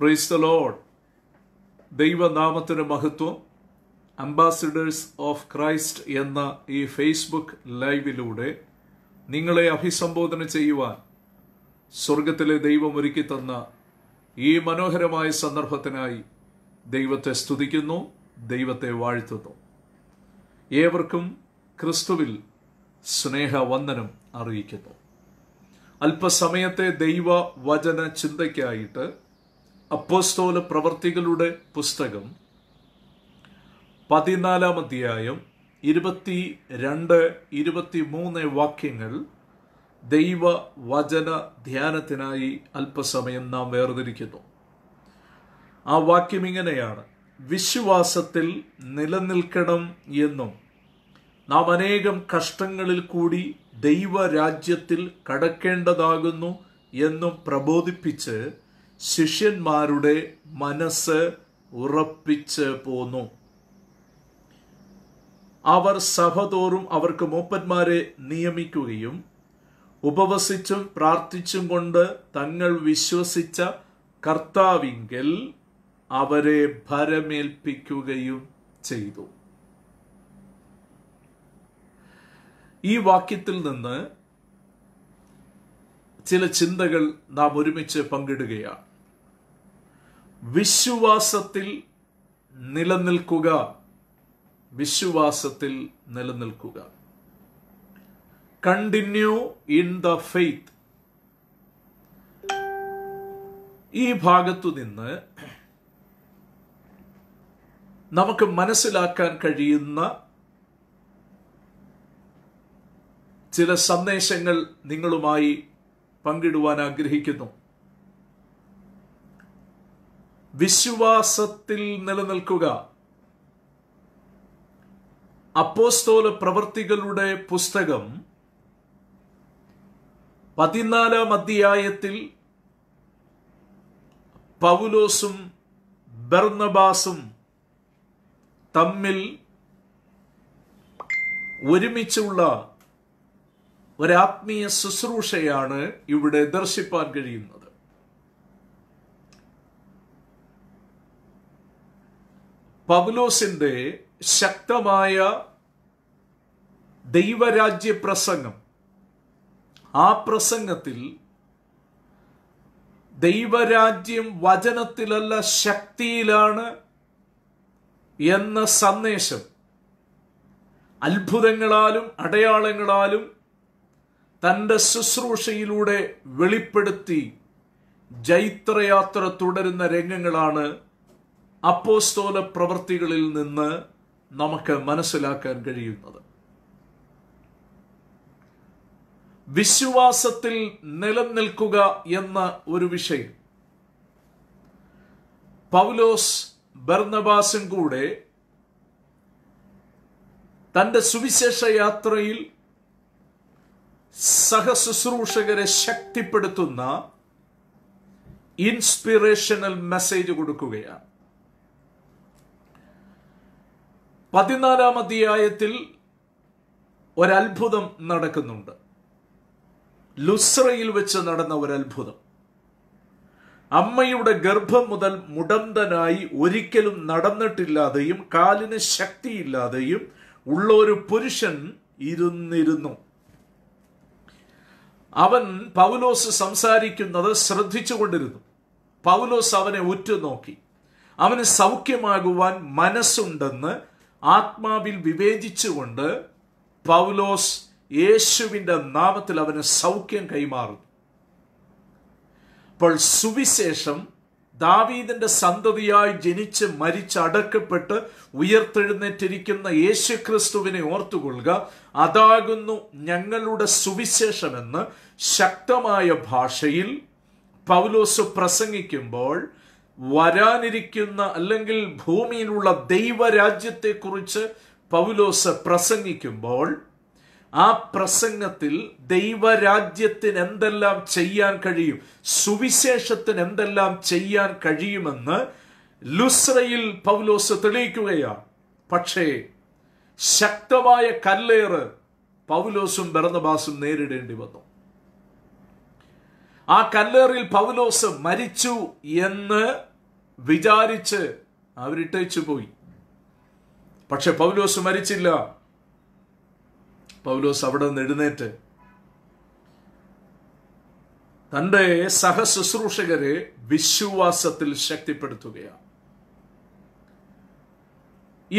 price ദൈവനാമത്തിന് മഹത്വം ambassadors of Christ എന്ന ഈ ഫേസ്ബുക്ക് ലൈവിലൂടെ നിങ്ങളെ അഭിസംബോധന ചെയ്യുവാൻ സ്വർഗത്തിലെ ദൈവം ഒരുക്കി തന്ന ഈ മനോഹരമായ സന്ദർഭത്തിനായി ദൈവത്തെ സ്തുതിക്കുന്നു ദൈവത്തെ വാഴ്ത്തുന്നു ഏവർക്കും ക്രിസ്തുവിൽ സ്നേഹവന്ദനം അറിയിക്കുന്നു അല്പസമയത്തെ ദൈവ വചന ചിന്തയ്ക്കായിട്ട് അപ്പോസ്തോല പ്രവർത്തികളുടെ പുസ്തകം പതിനാലാം അധ്യായം ഇരുപത്തി രണ്ട് ഇരുപത്തി മൂന്ന് വാക്യങ്ങൾ ദൈവ വചന ധ്യാനത്തിനായി അല്പസമയം നാം വേർതിരിക്കുന്നു ആ വാക്യം ഇങ്ങനെയാണ് വിശ്വാസത്തിൽ നിലനിൽക്കണം എന്നും നാം അനേകം കഷ്ടങ്ങളിൽ കൂടി ദൈവരാജ്യത്തിൽ കടക്കേണ്ടതാകുന്നു എന്നും പ്രബോധിപ്പിച്ച് ശിഷ്യന്മാരുടെ മനസ്സ് ഉറപ്പിച്ച് പോന്നു അവർ സഭതോറും തോറും അവർക്ക് മൂപ്പന്മാരെ നിയമിക്കുകയും ഉപവസിച്ചും പ്രാർത്ഥിച്ചും കൊണ്ട് തങ്ങൾ വിശ്വസിച്ച കർത്താവിങ്കിൽ അവരെ ഭരമേൽപ്പിക്കുകയും ചെയ്തു ഈ വാക്യത്തിൽ നിന്ന് ചില ചിന്തകൾ നാം ഒരുമിച്ച് പങ്കിടുകയാണ് വിശ്വാസത്തിൽ നിലനിൽക്കുക വിശ്വാസത്തിൽ നിലനിൽക്കുക കണ്ടിന്യൂ ഇൻ ദ ഫെയ്ത്ത് ഈ ഭാഗത്തു നിന്ന് നമുക്ക് മനസ്സിലാക്കാൻ കഴിയുന്ന ചില സന്ദേശങ്ങൾ നിങ്ങളുമായി പങ്കിടുവാൻ ആഗ്രഹിക്കുന്നു വിശ്വാസത്തിൽ നിലനിൽക്കുക അപ്പോസ്തോല പ്രവർത്തികളുടെ പുസ്തകം പതിനാലാം അധ്യായത്തിൽ പൗലോസും ബർണബാസും തമ്മിൽ ഒരുമിച്ചുള്ള ഒരാത്മീയ ശുശ്രൂഷയാണ് ഇവിടെ ദർശിപ്പാൻ കഴിയുന്നത് പവലോസിന്റെ ശക്തമായ ദൈവരാജ്യ പ്രസംഗം ആ പ്രസംഗത്തിൽ ദൈവരാജ്യം വചനത്തിലല്ല ശക്തിയിലാണ് എന്ന സന്ദേശം അത്ഭുതങ്ങളാലും അടയാളങ്ങളാലും തൻ്റെ ശുശ്രൂഷയിലൂടെ വെളിപ്പെടുത്തി ജൈത്രയാത്ര തുടരുന്ന രംഗങ്ങളാണ് അപ്പോസ്തോല പ്രവൃത്തികളിൽ നിന്ന് നമുക്ക് മനസ്സിലാക്കാൻ കഴിയുന്നത് വിശ്വാസത്തിൽ നിലനിൽക്കുക എന്ന ഒരു വിഷയം പൗലോസ് ബർണബാസും കൂടെ തന്റെ സുവിശേഷ യാത്രയിൽ സഹശുശ്രൂഷകരെ ശക്തിപ്പെടുത്തുന്ന ഇൻസ്പിറേഷണൽ മെസ്സേജ് കൊടുക്കുകയാണ് പതിനാലാം അധ്യായത്തിൽ ഒരത്ഭുതം നടക്കുന്നുണ്ട് ലുസ്രയിൽ വെച്ച് നടന്ന ഒരത്ഭുതം അമ്മയുടെ ഗർഭം മുതൽ മുടന്തനായി ഒരിക്കലും നടന്നിട്ടില്ലാതെയും കാലിന് ശക്തിയില്ലാതെയും ഉള്ള ഒരു പുരുഷൻ ഇരുന്നിരുന്നു അവൻ പൗലോസ് സംസാരിക്കുന്നത് ശ്രദ്ധിച്ചുകൊണ്ടിരുന്നു പൗലോസ് അവനെ ഉറ്റുനോക്കി അവന് സൗഖ്യമാകുവാൻ മനസ്സുണ്ടെന്ന് ആത്മാവിൽ വിവേചിച്ചുകൊണ്ട് പൗലോസ് യേശുവിൻ്റെ നാമത്തിൽ അവന് സൗഖ്യം കൈമാറുന്നു അപ്പോൾ സുവിശേഷം ദാവീദിന്റെ സന്തതിയായി ജനിച്ച് മരിച്ച് അടക്കപ്പെട്ട് ഉയർത്തെഴുന്നേറ്റിരിക്കുന്ന യേശുക്രിസ്തുവിനെ ഓർത്തുകൊള്ളുക അതാകുന്നു ഞങ്ങളുടെ സുവിശേഷമെന്ന് ശക്തമായ ഭാഷയിൽ പൗലോസ് പ്രസംഗിക്കുമ്പോൾ വരാനിരിക്കുന്ന അല്ലെങ്കിൽ ഭൂമിയിലുള്ള ദൈവരാജ്യത്തെക്കുറിച്ച് പൗലോസ് പ്രസംഗിക്കുമ്പോൾ ആ പ്രസംഗത്തിൽ ദൈവരാജ്യത്തിന് എന്തെല്ലാം ചെയ്യാൻ കഴിയും സുവിശേഷത്തിന് എന്തെല്ലാം ചെയ്യാൻ കഴിയുമെന്ന് ലുസ്രയിൽ പൗലോസ് തെളിയിക്കുകയാണ് പക്ഷേ ശക്തമായ കല്ലേറ് പൗലോസും ഭരതബാസും നേരിടേണ്ടി വന്നു ആ കല്ലേറിൽ പൗലോസ് മരിച്ചു എന്ന് വിചാരിച്ച് അവരിട്ടു പോയി പക്ഷെ പൗലോസ് മരിച്ചില്ല പൗലോസ് അവിടെ നിന്ന് എഴുന്നേറ്റ് തൻ്റെ സഹശുശ്രൂഷകരെ വിശ്വാസത്തിൽ ശക്തിപ്പെടുത്തുകയാണ്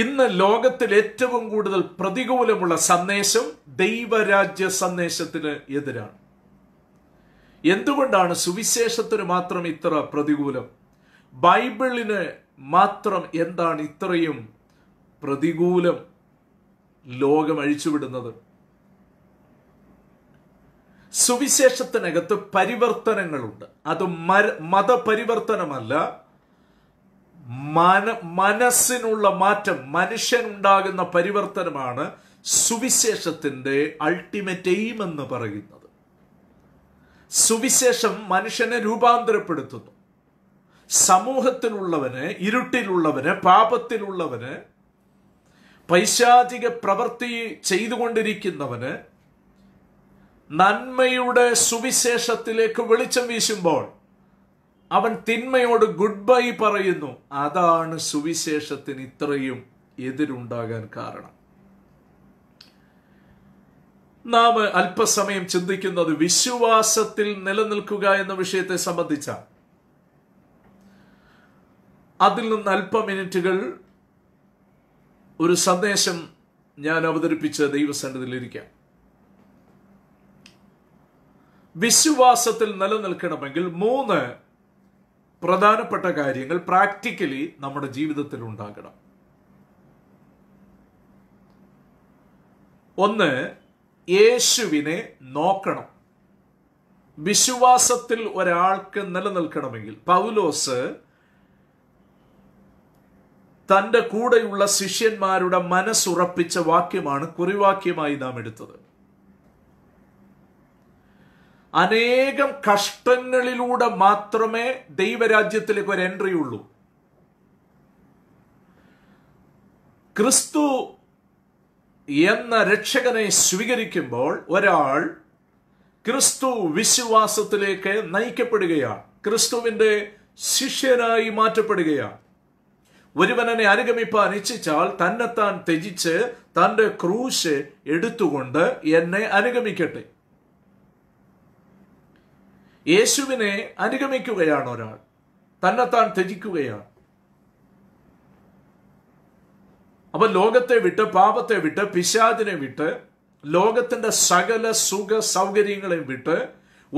ഇന്ന് ലോകത്തിൽ ഏറ്റവും കൂടുതൽ പ്രതികൂലമുള്ള സന്ദേശം ദൈവരാജ്യ സന്ദേശത്തിന് എതിരാണ് എന്തുകൊണ്ടാണ് സുവിശേഷത്തിന് മാത്രം ഇത്ര പ്രതികൂലം ബൈബിളിന് മാത്രം എന്താണ് ഇത്രയും പ്രതികൂലം ലോകം അഴിച്ചുവിടുന്നത് സുവിശേഷത്തിനകത്ത് പരിവർത്തനങ്ങളുണ്ട് അത് മതപരിവർത്തനമല്ല മന മനസ്സിനുള്ള മാറ്റം മനുഷ്യനുണ്ടാകുന്ന പരിവർത്തനമാണ് സുവിശേഷത്തിന്റെ അൾട്ടിമേറ്റ് എയിം എന്ന് പറയുന്നത് സുവിശേഷം മനുഷ്യനെ രൂപാന്തരപ്പെടുത്തുന്നു സമൂഹത്തിലുള്ളവന് ഇരുട്ടിലുള്ളവന് പാപത്തിലുള്ളവന് പൈശാചിക പ്രവൃത്തി ചെയ്തുകൊണ്ടിരിക്കുന്നവന് നന്മയുടെ സുവിശേഷത്തിലേക്ക് വെളിച്ചം വീശുമ്പോൾ അവൻ തിന്മയോട് ഗുഡ് ബൈ പറയുന്നു അതാണ് സുവിശേഷത്തിന് ഇത്രയും എതിരുണ്ടാകാൻ കാരണം നാം അല്പസമയം ചിന്തിക്കുന്നത് വിശ്വാസത്തിൽ നിലനിൽക്കുക എന്ന വിഷയത്തെ സംബന്ധിച്ച അതിൽ നിന്ന് അല്പ മിനിറ്റുകൾ ഒരു സന്ദേശം ഞാൻ അവതരിപ്പിച്ച ദൈവസന്നിധിയിലിരിക്കാം വിശ്വാസത്തിൽ നിലനിൽക്കണമെങ്കിൽ മൂന്ന് പ്രധാനപ്പെട്ട കാര്യങ്ങൾ പ്രാക്ടിക്കലി നമ്മുടെ ജീവിതത്തിൽ ഉണ്ടാകണം ഒന്ന് യേശുവിനെ നോക്കണം വിശ്വാസത്തിൽ ഒരാൾക്ക് നിലനിൽക്കണമെങ്കിൽ പൗലോസ് തൻ്റെ കൂടെയുള്ള ശിഷ്യന്മാരുടെ മനസ്സുറപ്പിച്ച വാക്യമാണ് കുറിവാക്യമായി നാം എടുത്തത് അനേകം കഷ്ടങ്ങളിലൂടെ മാത്രമേ ദൈവരാജ്യത്തിലേക്ക് ഒരു എൻട്രി ഉള്ളൂ ക്രിസ്തു എന്ന രക്ഷകനെ സ്വീകരിക്കുമ്പോൾ ഒരാൾ ക്രിസ്തു വിശ്വാസത്തിലേക്ക് നയിക്കപ്പെടുകയാണ് ക്രിസ്തുവിന്റെ ശിഷ്യനായി മാറ്റപ്പെടുകയാണ് ഒരുവനെ അനുഗമിപ്പാൻ ഇച്ഛിച്ചാൽ തന്നെത്താൻ ത്യജിച്ച് തന്റെ ക്രൂശ് എടുത്തുകൊണ്ട് എന്നെ അനുഗമിക്കട്ടെ യേശുവിനെ അനുഗമിക്കുകയാണ് ഒരാൾ തന്നെത്താൻ ത്യജിക്കുകയാണ് അപ്പൊ ലോകത്തെ വിട്ട് പാപത്തെ വിട്ട് പിശാദിനെ വിട്ട് ലോകത്തിന്റെ സകല സുഖ സൗകര്യങ്ങളെയും വിട്ട്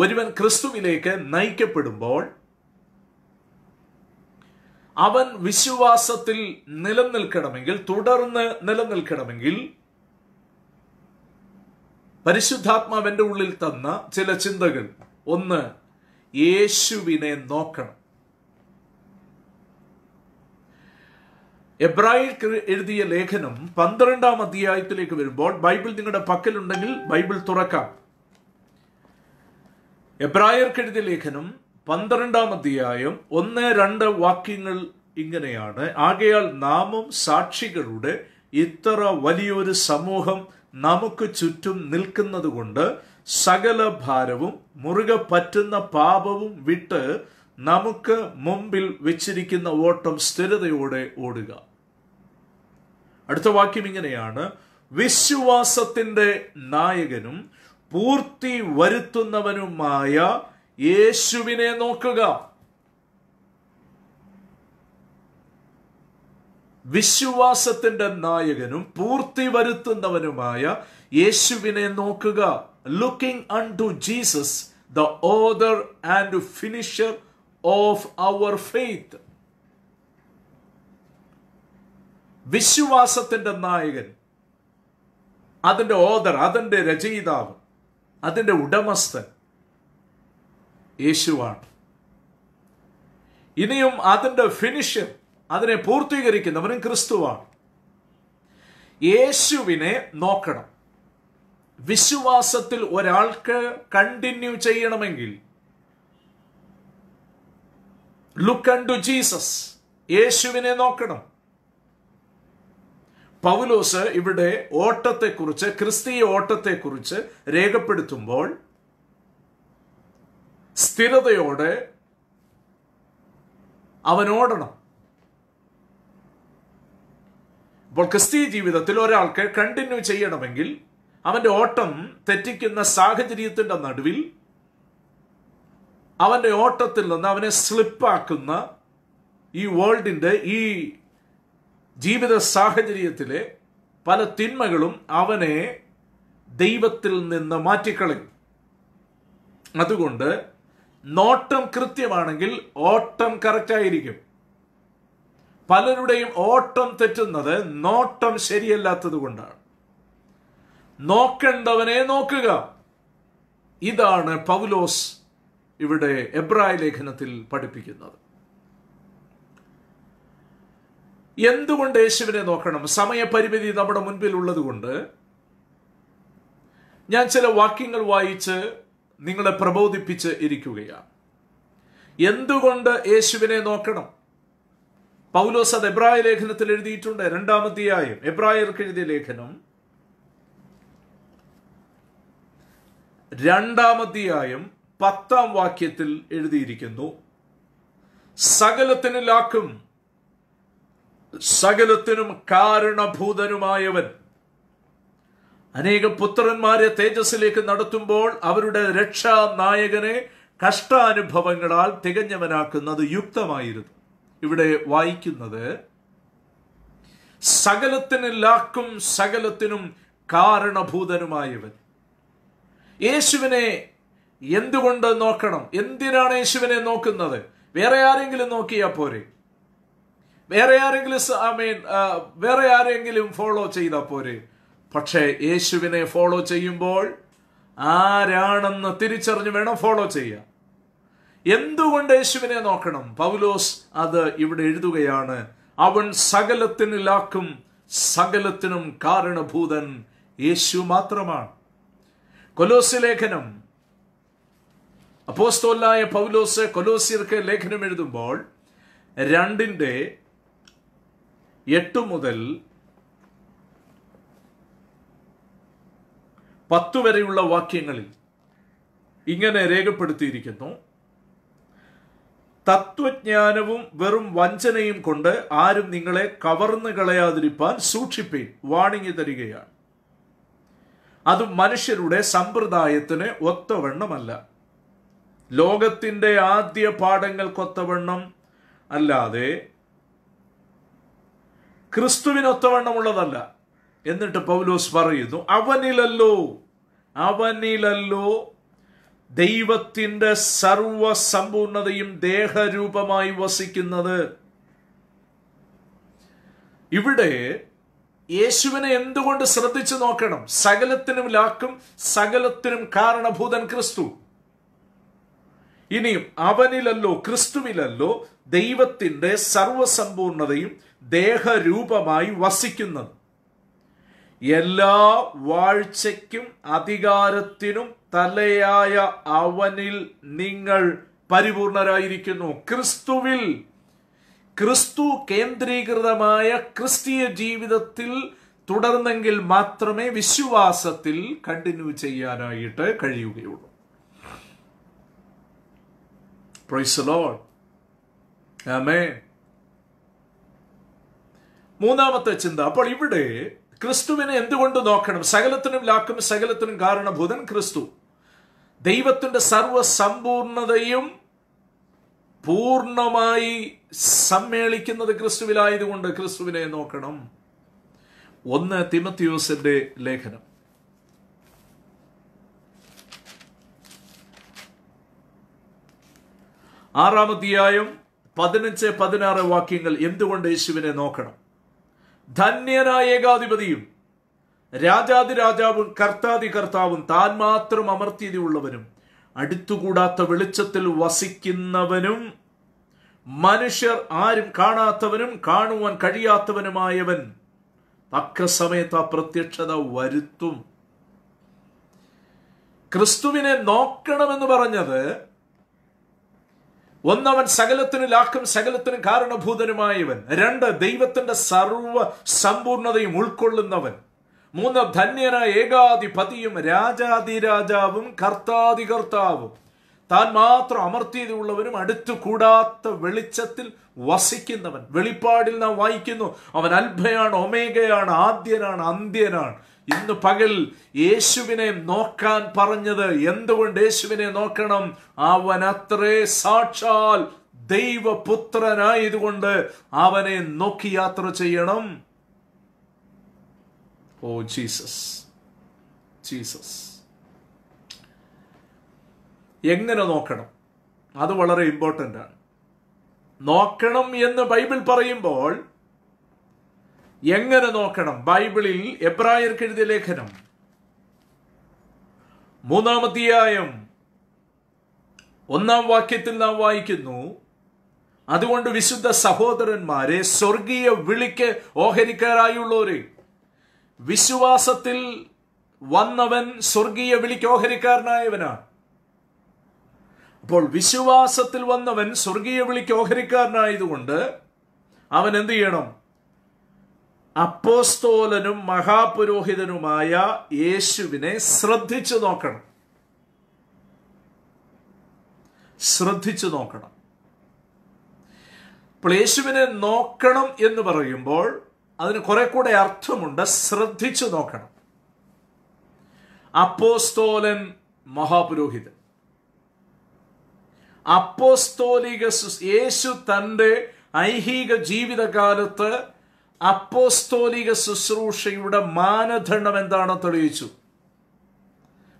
ഒരുവൻ ക്രിസ്തുവിലേക്ക് നയിക്കപ്പെടുമ്പോൾ അവൻ വിശ്വാസത്തിൽ നിലനിൽക്കണമെങ്കിൽ തുടർന്ന് നിലനിൽക്കണമെങ്കിൽ പരിശുദ്ധാത്മാവന്റെ ഉള്ളിൽ തന്ന ചില ചിന്തകൾ ഒന്ന് യേശുവിനെ നോക്കണം എബ്രായിൽ എഴുതിയ ലേഖനം പന്ത്രണ്ടാം അധ്യായത്തിലേക്ക് വരുമ്പോൾ ബൈബിൾ നിങ്ങളുടെ പക്കലുണ്ടെങ്കിൽ ബൈബിൾ തുറക്കാം എബ്രായർക്ക് എഴുതിയ ലേഖനം പന്ത്രണ്ടാം അധ്യായം ഒന്ന് രണ്ട് വാക്യങ്ങൾ ഇങ്ങനെയാണ് ആകയാൽ നാമം സാക്ഷികളുടെ ഇത്ര വലിയൊരു സമൂഹം നമുക്ക് ചുറ്റും നിൽക്കുന്നത് കൊണ്ട് സകല ഭാരവും മുറുകെ പറ്റുന്ന പാപവും വിട്ട് നമുക്ക് മുമ്പിൽ വെച്ചിരിക്കുന്ന ഓട്ടം സ്ഥിരതയോടെ ഓടുക അടുത്ത വാക്യം ഇങ്ങനെയാണ് വിശ്വാസത്തിൻ്റെ നായകനും പൂർത്തി വരുത്തുന്നവനുമായ യേശുവിനെ നോക്കുക വിശ്വാസത്തിന്റെ നായകനും പൂർത്തി വരുത്തുന്നവനുമായ യേശുവിനെ നോക്കുക looking unto Jesus the author and finisher of our faith വിശ്വാസത്തിൻ്റെ നായകൻ അതിൻ്റെ ഓദർ അതിൻ്റെ രചയിതാവ് അതിൻ്റെ ഉടമസ്ഥൻ യേശുവാണ് ഇനിയും അതിൻ്റെ ഫിനിഷർ അതിനെ പൂർത്തീകരിക്കുന്നവനും ക്രിസ്തുവാണ് യേശുവിനെ നോക്കണം വിശ്വാസത്തിൽ ഒരാൾക്ക് കണ്ടിന്യൂ ചെയ്യണമെങ്കിൽ ലുക്ക് ആൻഡ് ടു ജീസസ് യേശുവിനെ നോക്കണം പൗലോസ് ഇവിടെ ഓട്ടത്തെക്കുറിച്ച് ക്രിസ്തീയ ഓട്ടത്തെക്കുറിച്ച് രേഖപ്പെടുത്തുമ്പോൾ സ്ഥിരതയോടെ അവനോടണം അപ്പോൾ ക്രിസ്തീയ ജീവിതത്തിൽ ഒരാൾക്ക് കണ്ടിന്യൂ ചെയ്യണമെങ്കിൽ അവൻ്റെ ഓട്ടം തെറ്റിക്കുന്ന സാഹചര്യത്തിൻ്റെ നടുവിൽ അവൻ്റെ ഓട്ടത്തിൽ നിന്ന് അവനെ സ്ലിപ്പാക്കുന്ന ഈ വേൾഡിൻ്റെ ഈ ജീവിത സാഹചര്യത്തിലെ പല തിന്മകളും അവനെ ദൈവത്തിൽ നിന്ന് മാറ്റിക്കളയും അതുകൊണ്ട് നോട്ടം കൃത്യമാണെങ്കിൽ ഓട്ടം കറക്റ്റായിരിക്കും പലരുടെയും ഓട്ടം തെറ്റുന്നത് നോട്ടം ശരിയല്ലാത്തത് കൊണ്ടാണ് നോക്കേണ്ടവനെ നോക്കുക ഇതാണ് പൗലോസ് ഇവിടെ എബ്രായ ലേഖനത്തിൽ പഠിപ്പിക്കുന്നത് എന്തുകൊണ്ട് യേശുവിനെ നോക്കണം സമയപരിമിതി നമ്മുടെ മുൻപിൽ ഉള്ളതുകൊണ്ട് ഞാൻ ചില വാക്യങ്ങൾ വായിച്ച് നിങ്ങളെ പ്രബോധിപ്പിച്ച് ഇരിക്കുകയാണ് എന്തുകൊണ്ട് യേശുവിനെ നോക്കണം പൗലോസ് അത് എബ്രായ ലേഖനത്തിൽ എഴുതിയിട്ടുണ്ട് രണ്ടാമത്തെയായും എബ്രായർക്ക് എഴുതിയ ലേഖനം രണ്ടാമത്തെയായും പത്താം വാക്യത്തിൽ എഴുതിയിരിക്കുന്നു ലാക്കും സകലത്തിനും കാരണഭൂതനുമായവൻ അനേക പുത്രന്മാരെ തേജസ്സിലേക്ക് നടത്തുമ്പോൾ അവരുടെ രക്ഷാ നായകനെ കഷ്ടാനുഭവങ്ങളാൽ തികഞ്ഞവനാക്കുന്നത് യുക്തമായിരുന്നു ഇവിടെ വായിക്കുന്നത് സകലത്തിനെല്ലാക്കും സകലത്തിനും കാരണഭൂതനുമായവൻ യേശുവിനെ എന്തുകൊണ്ട് നോക്കണം എന്തിനാണ് യേശുവിനെ നോക്കുന്നത് വേറെ ആരെങ്കിലും നോക്കിയാൽ പോരെ വേറെ ആരെങ്കിലും ഐ മീൻ വേറെ ആരെങ്കിലും ഫോളോ ചെയ്താൽ പോരെ പക്ഷേ യേശുവിനെ ഫോളോ ചെയ്യുമ്പോൾ ആരാണെന്ന് തിരിച്ചറിഞ്ഞ് വേണം ഫോളോ ചെയ്യാൻ എന്തുകൊണ്ട് യേശുവിനെ നോക്കണം പൗലോസ് അത് ഇവിടെ എഴുതുകയാണ് അവൻ സകലത്തിനിലാക്കും സകലത്തിനും കാരണഭൂതൻ യേശു മാത്രമാണ് കൊലോസ് ലേഖനം അപ്പോസ്തോലായ പൗലോസ് കൊലോസിയർക്ക് ലേഖനം എഴുതുമ്പോൾ രണ്ടിൻ്റെ എട്ട് മുതൽ പത്ത് വരെയുള്ള വാക്യങ്ങളിൽ ഇങ്ങനെ രേഖപ്പെടുത്തിയിരിക്കുന്നു തത്വജ്ഞാനവും വെറും വഞ്ചനയും കൊണ്ട് ആരും നിങ്ങളെ കവർന്നു കളയാതിരിപ്പാൻ സൂക്ഷിപ്പേൻ വാണിങ്ങി തരികയാണ് അത് മനുഷ്യരുടെ സമ്പ്രദായത്തിന് ഒത്തവണ്ണമല്ല ലോകത്തിൻ്റെ ആദ്യ പാഠങ്ങൾക്കൊത്തവണ്ണം അല്ലാതെ ക്രിസ്തുവിനൊത്തവണ്ണമുള്ളതല്ല എന്നിട്ട് പൗലോസ് പറയുന്നു അവനിലല്ലോ അവനിലല്ലോ ദൈവത്തിൻ്റെ സർവസമ്പൂർണതയും ദേഹരൂപമായി വസിക്കുന്നത് ഇവിടെ യേശുവിനെ എന്തുകൊണ്ട് ശ്രദ്ധിച്ചു നോക്കണം സകലത്തിനും ലാക്കും സകലത്തിനും കാരണഭൂതൻ ക്രിസ്തു ഇനിയും അവനിലല്ലോ ക്രിസ്തുവിലല്ലോ ദൈവത്തിൻ്റെ സർവസമ്പൂർണതയും ദേഹരൂപമായി വസിക്കുന്നത് എല്ലാ വാഴ്ചയ്ക്കും അധികാരത്തിനും തലയായ അവനിൽ നിങ്ങൾ പരിപൂർണരായിരിക്കുന്നു ക്രിസ്തുവിൽ ക്രിസ്തു കേന്ദ്രീകൃതമായ ക്രിസ്തീയ ജീവിതത്തിൽ തുടർന്നെങ്കിൽ മാത്രമേ വിശ്വാസത്തിൽ കണ്ടിന്യൂ ചെയ്യാനായിട്ട് കഴിയുകയുള്ളൂ പ്രൈസ് ലോഡ് ആമേൻ മൂന്നാമത്തെ ചിന്ത അപ്പോൾ ഇവിടെ ക്രിസ്തുവിനെ എന്തുകൊണ്ട് നോക്കണം സകലത്തിനും ലാക്കും സകലത്തിനും കാരണഭൂതൻ ക്രിസ്തു ദൈവത്തിന്റെ സർവസമ്പൂർണതയും പൂർണ്ണമായി സമ്മേളിക്കുന്നത് ക്രിസ്തുവിലായതുകൊണ്ട് ക്രിസ്തുവിനെ നോക്കണം ഒന്ന് തിമത്തിയോസിന്റെ ലേഖനം ആറാമധ്യായം പതിനഞ്ച് പതിനാറ് വാക്യങ്ങൾ എന്തുകൊണ്ട് യേശുവിനെ നോക്കണം ധന്യനായ ഏകാധിപതിയും രാജാവും കർത്താതി കർത്താവും താൻ മാത്രം അമർത്യതയുള്ളവനും അടുത്തുകൂടാത്ത വെളിച്ചത്തിൽ വസിക്കുന്നവനും മനുഷ്യർ ആരും കാണാത്തവനും കാണുവാൻ കഴിയാത്തവനുമായവൻ തക്ക സമയത്ത് ആ പ്രത്യക്ഷത വരുത്തും ക്രിസ്തുവിനെ നോക്കണമെന്ന് പറഞ്ഞത് ഒന്നവൻ സകലത്തിന് ലാക്കും സകലത്തിന് കാരണഭൂതനുമായവൻ രണ്ട് ദൈവത്തിന്റെ സർവ സമ്പൂർണതയും ഉൾക്കൊള്ളുന്നവൻ മൂന്ന് ധന്യനായ ഏകാധിപതിയും രാജാതിരാജാവും കർത്താതികർത്താവും താൻ മാത്രം അമർത്തിയതുള്ളവനും അടുത്തു കൂടാത്ത വെളിച്ചത്തിൽ വസിക്കുന്നവൻ വെളിപ്പാടിൽ നാം വായിക്കുന്നു അവൻ അൽഭയാണ് ഒമേഗയാണ് ആദ്യനാണ് അന്ത്യനാണ് ഇന്ന് പകൽ യേശുവിനെ നോക്കാൻ പറഞ്ഞത് എന്തുകൊണ്ട് യേശുവിനെ നോക്കണം അവൻ അത്രേ സാക്ഷാൽ ദൈവപുത്രനായതുകൊണ്ട് അവനെ നോക്കി യാത്ര ചെയ്യണം ഓ ജീസസ് ജീസസ് എങ്ങനെ നോക്കണം അത് വളരെ ഇമ്പോർട്ടൻ്റ് ആണ് നോക്കണം എന്ന് ബൈബിൾ പറയുമ്പോൾ എങ്ങനെ നോക്കണം ബൈബിളിൽ എബ്രായർക്ക് എഴുതിയ ലേഖനം മൂന്നാമധ്യായം ഒന്നാം വാക്യത്തിൽ നാം വായിക്കുന്നു അതുകൊണ്ട് വിശുദ്ധ സഹോദരന്മാരെ സ്വർഗീയ വിളിക്ക് ഓഹരിക്കാരായുള്ളവരെ വിശ്വാസത്തിൽ വന്നവൻ സ്വർഗീയ വിളിക്ക് ഓഹരിക്കാരനായവനാണ് അപ്പോൾ വിശ്വാസത്തിൽ വന്നവൻ സ്വർഗീയ വിളിക്ക് ഓഹരിക്കാരനായതുകൊണ്ട് അവൻ എന്ത് ചെയ്യണം അപ്പോസ്തോലനും മഹാപുരോഹിതനുമായ യേശുവിനെ ശ്രദ്ധിച്ചു നോക്കണം ശ്രദ്ധിച്ചു നോക്കണം അപ്പോൾ യേശുവിനെ നോക്കണം എന്ന് പറയുമ്പോൾ അതിന് കുറെ കൂടെ അർത്ഥമുണ്ട് ശ്രദ്ധിച്ചു നോക്കണം അപ്പോസ്തോലൻ മഹാപുരോഹിതൻ അപ്പോസ്തോലിക യേശു തൻ്റെ ഐഹിക ജീവിതകാലത്ത് അപ്പോസ്തോലിക ശുശ്രൂഷയുടെ മാനദണ്ഡം എന്താണോ തെളിയിച്ചു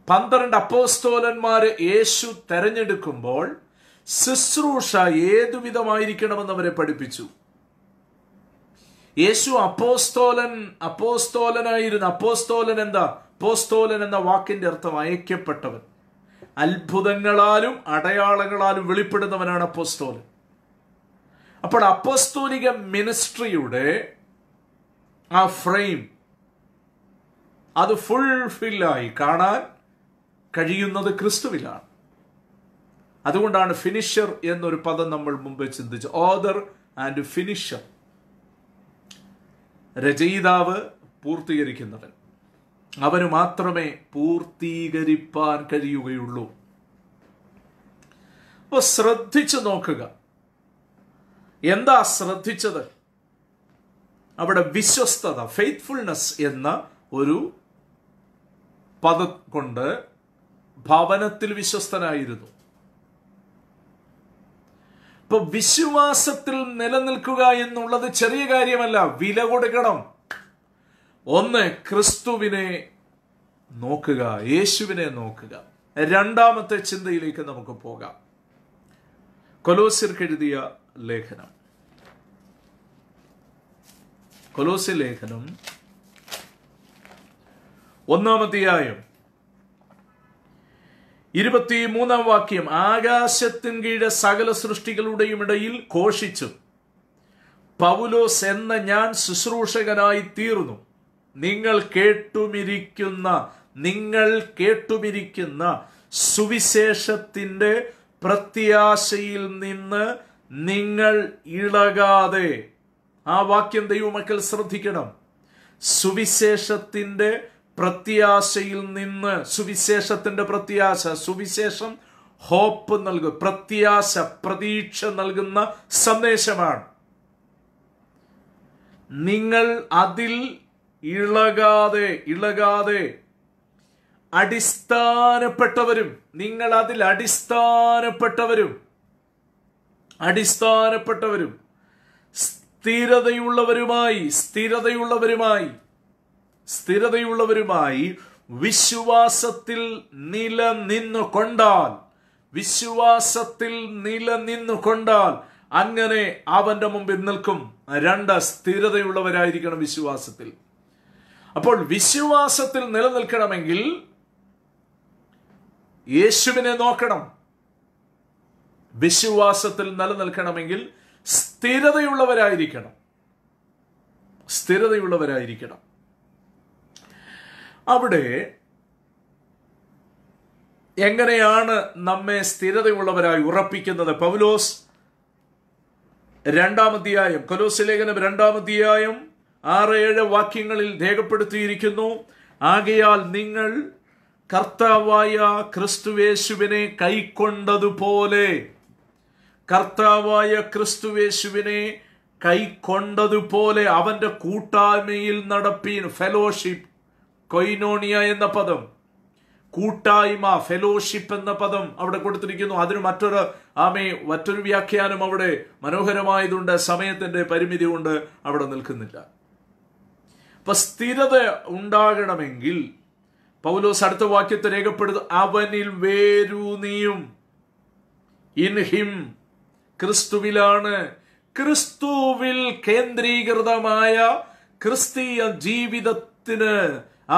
പന്ത്രണ്ട് അപ്പോസ്തോലന്മാരെ യേശു തെരഞ്ഞെടുക്കുമ്പോൾ ശുശ്രൂഷ ഏതുവിധമായിരിക്കണമെന്ന് അവരെ പഠിപ്പിച്ചു യേശു അപ്പോസ്തോലൻ അപ്പോസ്തോലനായിരുന്നു അപ്പോസ്തോലൻ എന്താ അപ്പോസ്തോലൻ എന്ന വാക്കിന്റെ അർത്ഥം അയക്കപ്പെട്ടവൻ അത്ഭുതങ്ങളാലും അടയാളങ്ങളാലും വെളിപ്പെടുന്നവനാണ് അപ്പോസ്തോലൻ അപ്പോൾ അപ്പോസ്തോലിക മിനിസ്ട്രിയുടെ ആ ഫ്രെയിം അത് ഫുൾ ഫില്ലായി കാണാൻ കഴിയുന്നത് ക്രിസ്തുവിലാണ് അതുകൊണ്ടാണ് ഫിനിഷർ എന്നൊരു പദം നമ്മൾ മുമ്പ് ചിന്തിച്ച് ഓദർ ആൻഡ് ഫിനിഷർ രചയിതാവ് പൂർത്തീകരിക്കുന്നവൻ അവന് മാത്രമേ പൂർത്തീകരിപ്പാൻ കഴിയുകയുള്ളൂ അപ്പൊ ശ്രദ്ധിച്ചു നോക്കുക എന്താ ശ്രദ്ധിച്ചത് അവിടെ വിശ്വസ്തത ഫെയ്ത്ത്ഫുൾനെസ് എന്ന ഒരു പദ കൊണ്ട് ഭവനത്തിൽ വിശ്വസ്തനായിരുന്നു ഇപ്പൊ വിശ്വാസത്തിൽ നിലനിൽക്കുക എന്നുള്ളത് ചെറിയ കാര്യമല്ല വില കൊടുക്കണം ഒന്ന് ക്രിസ്തുവിനെ നോക്കുക യേശുവിനെ നോക്കുക രണ്ടാമത്തെ ചിന്തയിലേക്ക് നമുക്ക് പോകാം കൊലോസിർക്കെഴുതിയ ലേഖനം കൊലോസി ലേഖനം ഒന്നാമധ്യായം ഇരുപത്തി മൂന്നാം വാക്യം ആകാശത്തിൻ കീഴെ സകല സൃഷ്ടികളുടെയും ഇടയിൽ ഘോഷിച്ചു പൗലോസ് എന്ന ഞാൻ ശുശ്രൂഷകനായി തീർന്നു നിങ്ങൾ കേട്ടുമിരിക്കുന്ന നിങ്ങൾ കേട്ടുമിരിക്കുന്ന സുവിശേഷത്തിന്റെ പ്രത്യാശയിൽ നിന്ന് നിങ്ങൾ ഇളകാതെ ആ വാക്യം ദൈവമക്കൾ ശ്രദ്ധിക്കണം സുവിശേഷത്തിന്റെ പ്രത്യാശയിൽ നിന്ന് സുവിശേഷത്തിന്റെ പ്രത്യാശ സുവിശേഷം ഹോപ്പ് നൽകും പ്രത്യാശ പ്രതീക്ഷ നൽകുന്ന സന്ദേശമാണ് നിങ്ങൾ അതിൽ ഇളകാതെ ഇളകാതെ അടിസ്ഥാനപ്പെട്ടവരും നിങ്ങൾ അതിൽ അടിസ്ഥാനപ്പെട്ടവരും അടിസ്ഥാനപ്പെട്ടവരും സ്ഥിരതയുള്ളവരുമായി സ്ഥിരതയുള്ളവരുമായി സ്ഥിരതയുള്ളവരുമായി വിശ്വാസത്തിൽ നിലനിന്നു കൊണ്ടാൽ വിശ്വാസത്തിൽ നിലനിന്നു കൊണ്ടാൽ അങ്ങനെ അവന്റെ മുമ്പിൽ നിൽക്കും രണ്ട് സ്ഥിരതയുള്ളവരായിരിക്കണം വിശ്വാസത്തിൽ അപ്പോൾ വിശ്വാസത്തിൽ നിലനിൽക്കണമെങ്കിൽ യേശുവിനെ നോക്കണം വിശ്വാസത്തിൽ നിലനിൽക്കണമെങ്കിൽ സ്ഥിരതയുള്ളവരായിരിക്കണം സ്ഥിരതയുള്ളവരായിരിക്കണം അവിടെ എങ്ങനെയാണ് നമ്മെ സ്ഥിരതയുള്ളവരായി ഉറപ്പിക്കുന്നത് പൗലോസ് രണ്ടാമധ്യായം കൊലോസ് ലേഖനം രണ്ടാമധ്യായം ആറ് ഏഴ് വാക്യങ്ങളിൽ രേഖപ്പെടുത്തിയിരിക്കുന്നു ആകയാൽ നിങ്ങൾ കർത്താവായ ക്രിസ്തുവേശുവിനെ കൈക്കൊണ്ടതുപോലെ കർത്താവായ ക്രിസ്തുവേശുവിനെ കൈക്കൊണ്ടതുപോലെ അവന്റെ കൂട്ടായ്മയിൽ നടപ്പീൻ ഫെലോഷിപ്പ് കൊയിനോണിയ എന്ന പദം കൂട്ടായ്മ ഫെലോഷിപ്പ് എന്ന പദം അവിടെ കൊടുത്തിരിക്കുന്നു അതിന് മറ്റൊരു ആമേ മറ്റൊരു വ്യാഖ്യാനം അവിടെ മനോഹരമായതുകൊണ്ട് സമയത്തിന്റെ പരിമിതി കൊണ്ട് അവിടെ നിൽക്കുന്നില്ല അപ്പൊ സ്ഥിരത ഉണ്ടാകണമെങ്കിൽ പൗലോസ് അടുത്ത വാക്യത്തെ രേഖപ്പെടുത്തും അവനിൽ വേരൂനിയും ഇൻ ഹിം ക്രിസ്തുവിലാണ് ക്രിസ്തുവിൽ കേന്ദ്രീകൃതമായ ക്രിസ്തീയ ജീവിതത്തിന്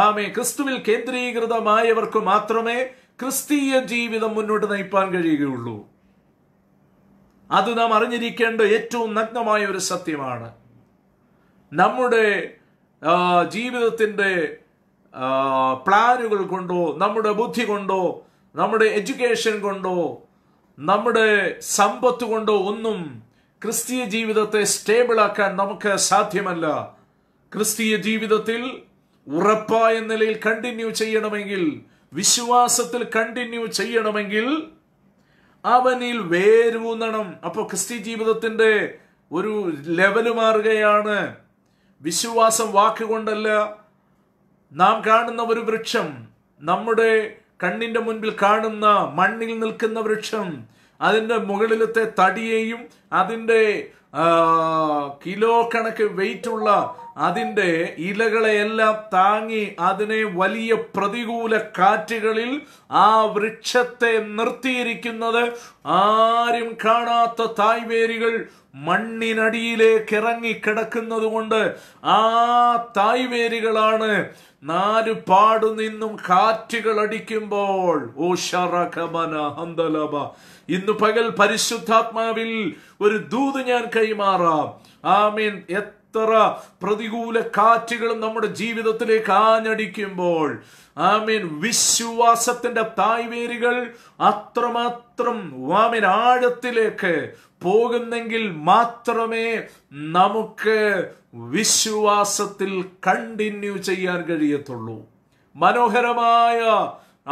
ആമേ ക്രിസ്തുവിൽ കേന്ദ്രീകൃതമായവർക്ക് മാത്രമേ ക്രിസ്തീയ ജീവിതം മുന്നോട്ട് നയിപ്പാൻ കഴിയുകയുള്ളൂ അത് നാം അറിഞ്ഞിരിക്കേണ്ട ഏറ്റവും നഗ്നമായ ഒരു സത്യമാണ് നമ്മുടെ ജീവിതത്തിൻ്റെ പ്ലാനുകൾ കൊണ്ടോ നമ്മുടെ ബുദ്ധി കൊണ്ടോ നമ്മുടെ എഡ്യൂക്കേഷൻ കൊണ്ടോ നമ്മുടെ സമ്പത്ത് കൊണ്ടോ ഒന്നും ക്രിസ്തീയ ജീവിതത്തെ സ്റ്റേബിളാക്കാൻ നമുക്ക് സാധ്യമല്ല ക്രിസ്തീയ ജീവിതത്തിൽ ഉറപ്പായ നിലയിൽ കണ്ടിന്യൂ ചെയ്യണമെങ്കിൽ വിശ്വാസത്തിൽ കണ്ടിന്യൂ ചെയ്യണമെങ്കിൽ അവനിൽ വേരൂന്നണം അപ്പോൾ ക്രിസ്തി ജീവിതത്തിന്റെ ഒരു ലെവൽ മാറുകയാണ് വിശ്വാസം വാക്കുകൊണ്ടല്ല നാം കാണുന്ന ഒരു വൃക്ഷം നമ്മുടെ കണ്ണിന്റെ മുൻപിൽ കാണുന്ന മണ്ണിൽ നിൽക്കുന്ന വൃക്ഷം അതിൻ്റെ മുകളിലത്തെ തടിയെയും അതിൻ്റെ കിലോ കണക്ക് വെയിറ്റുള്ള അതിൻ്റെ ഇലകളെയെല്ലാം താങ്ങി അതിനെ വലിയ പ്രതികൂല കാറ്റുകളിൽ ആ വൃക്ഷത്തെ നിർത്തിയിരിക്കുന്നത് ആരും കാണാത്ത തായ്വേരികൾ മണ്ണിനടിയിലേക്ക് ഇറങ്ങി കിടക്കുന്നത് കൊണ്ട് ആ തായ്വേരികളാണ് നാല് പാടു നിന്നും കാറ്റുകൾ അടിക്കുമ്പോൾ ഇന്ന് പകൽ പരിശുദ്ധാത്മാവിൽ ഒരു ദൂത് ഞാൻ കൈമാറാം ആമീൻ എത്ര പ്രതികൂല കാറ്റുകളും നമ്മുടെ ജീവിതത്തിലേക്ക് ആഞ്ഞടിക്കുമ്പോൾ ആമീൻ വിശ്വാസത്തിന്റെ തായ്വേരുകൾ അത്രമാത്രം ആമീൻ ആഴത്തിലേക്ക് പോകുന്നെങ്കിൽ മാത്രമേ നമുക്ക് വിശ്വാസത്തിൽ കണ്ടിന്യൂ ചെയ്യാൻ കഴിയത്തുള്ളൂ മനോഹരമായ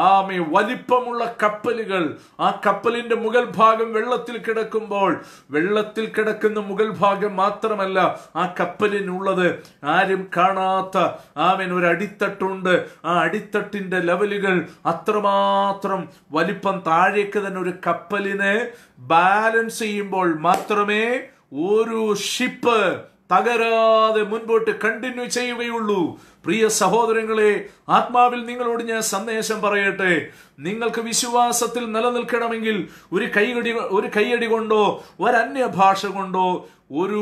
ആമി വലിപ്പമുള്ള കപ്പലുകൾ ആ കപ്പലിന്റെ മുകൾ ഭാഗം വെള്ളത്തിൽ കിടക്കുമ്പോൾ വെള്ളത്തിൽ കിടക്കുന്ന മുകൾ ഭാഗം മാത്രമല്ല ആ കപ്പലിനുള്ളത് ആരും കാണാത്ത ആമീൻ ഒരു അടിത്തട്ടുണ്ട് ആ അടിത്തട്ടിന്റെ ലെവലുകൾ അത്രമാത്രം വലിപ്പം താഴേക്ക് തന്നെ ഒരു കപ്പലിനെ ബാലൻസ് ചെയ്യുമ്പോൾ മാത്രമേ ഒരു ഷിപ്പ് തകരാതെ മുൻപോട്ട് കണ്ടിന്യൂ ചെയ്യുകയുള്ളൂ പ്രിയ സഹോദരങ്ങളെ ആത്മാവിൽ നിങ്ങളോട് ഞാൻ സന്ദേശം പറയട്ടെ നിങ്ങൾക്ക് വിശ്വാസത്തിൽ നിലനിൽക്കണമെങ്കിൽ ഒരു കൈയടി ഒരു കൈയടി കൊണ്ടോ ഒരന്യ ഭാഷ കൊണ്ടോ ഒരു